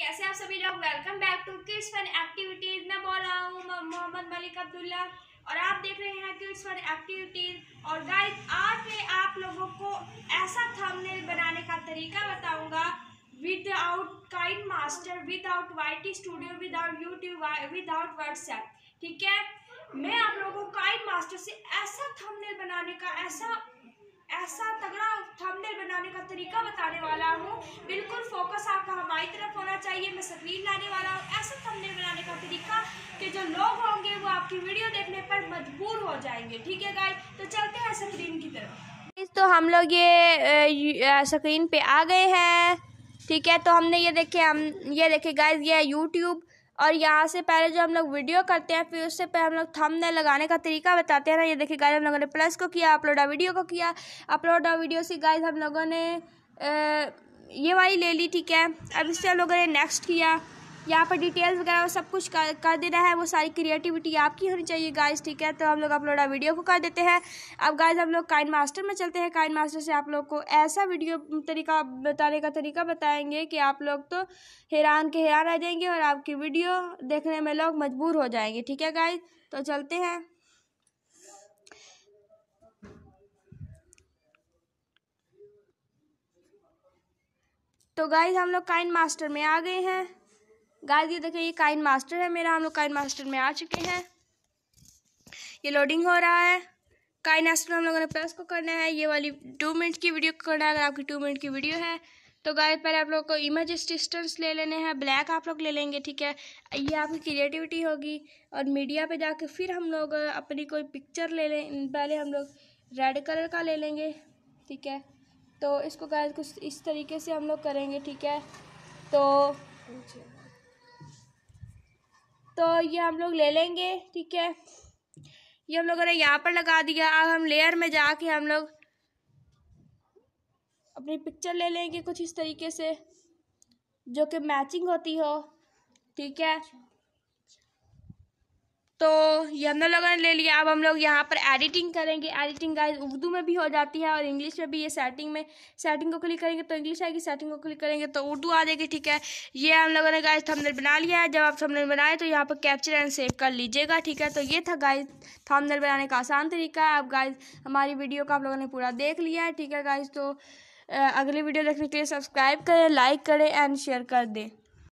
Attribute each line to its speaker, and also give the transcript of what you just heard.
Speaker 1: कैसे आप सभी लोग welcome back to kids fun activities मैं बोल रहा हूँ मोहम्मद मलिक अब्दुल्ला और आप देख रहे हैं किड्स फन एक्टिविटीज़ और गाइस आज मैं आप लोगों को ऐसा थंबनेल बनाने का तरीका बताऊंगा without KineMaster without Y studio without YouTube without WhatsApp ठीक है मैं आप लोगों को काइंड मास्टर से ऐसा थंबनेल बनाने का ऐसा ऐसा तगड़ा थंबनेल बनाने का तरीका बताने वाला हूँ बिल्कुल फोकस आपका हमारी तरफ होना चाहिए मैं स्क्रीन लाने वाला हूँ ऐसा थंबनेल बनाने का तरीका कि जो लोग होंगे वो आपकी वीडियो देखने पर मजबूर हो जाएंगे ठीक है गाय तो चलते हैं स्क्रीन की तरफ तो हम लोग ये स्क्रीन पे आ गए हैं ठीक है तो हमने ये देखे हम ये देखे गाइज ये यूट्यूब और यहाँ से पहले जो हम लोग वीडियो करते हैं फिर उससे पहले हम लोग थंबनेल लगाने का तरीका बताते हैं ना ये देखे गाइज हम लोगों ने प्लस को किया अपलोड वीडियो को किया अपलोड वीडियो से गाइज हम लोगों ने ए, ये वाली ले ली ठीक है अब इससे हम लोगों ने नेक्स्ट किया यहाँ पर डिटेल्स वगैरह सब कुछ कर, कर देना है वो सारी क्रिएटिविटी आपकी होनी चाहिए गाइस ठीक है तो हम लोग अपलोड वीडियो को कर देते हैं अब गाइस हम लोग काइन मास्टर में चलते हैं काइन मास्टर से आप लोग को ऐसा वीडियो तरीका बताने का तरीका बताएंगे कि आप लोग तो हैरान के हैरान रह जाएंगे और आपकी वीडियो देखने में लोग मजबूर हो जाएंगे ठीक है गाइज तो चलते हैं तो गाइज हम लोग काइन मास्टर में आ गए हैं गाइज ये देखिए ये काइन मास्टर है मेरा हम लोग काइन मास्टर में आ चुके हैं ये लोडिंग हो रहा है काइन मास्टर में हम लोगों ने प्लस को करना है ये वाली टू मिनट की वीडियो को करना है अगर आपकी टू मिनट की वीडियो है तो गाय पहले आप लोग को इमेज डिस्टेंस ले लेने हैं ब्लैक आप लोग ले लेंगे ठीक है ये आपकी क्रिएटिविटी होगी और मीडिया पे जाके फिर हम लोग अपनी कोई पिक्चर ले लें पहले हम लोग रेड कलर का ले लेंगे ठीक है तो इसको गाइस कुछ इस तरीके से हम लोग करेंगे ठीक है तो तो ये हम लोग ले लेंगे ठीक है ये हम लोगों ने यहाँ पर लगा दिया अब हम लेयर में जाके हम लोग अपनी पिक्चर ले लेंगे कुछ इस तरीके से जो कि मैचिंग होती हो ठीक है तो ये हम लोगों ने ले लिया अब हम लोग यहाँ पर एडिटिंग करेंगे एडिटिंग गाइस उर्दू में भी हो जाती है और इंग्लिश में भी ये सेटिंग में सेटिंग को क्लिक करेंगे तो इंग्लिश आएगी सेटिंग को क्लिक करेंगे तो उर्दू आ जाएगी ठीक है ये हम लोगों ने गाइस थंबनेल बना लिया है जब आप थंबनेल बनाए तो यहाँ पर कैप्चर एंड सेव कर लीजिएगा ठीक है तो ये था गाइज थंबनेल बनाने का आसान तरीका है अब गाइज हमारी वीडियो को आप लोगों ने पूरा देख लिया है ठीक है गाइज तो अगली वीडियो देखने के लिए सब्सक्राइब करें लाइक करें एंड शेयर कर दें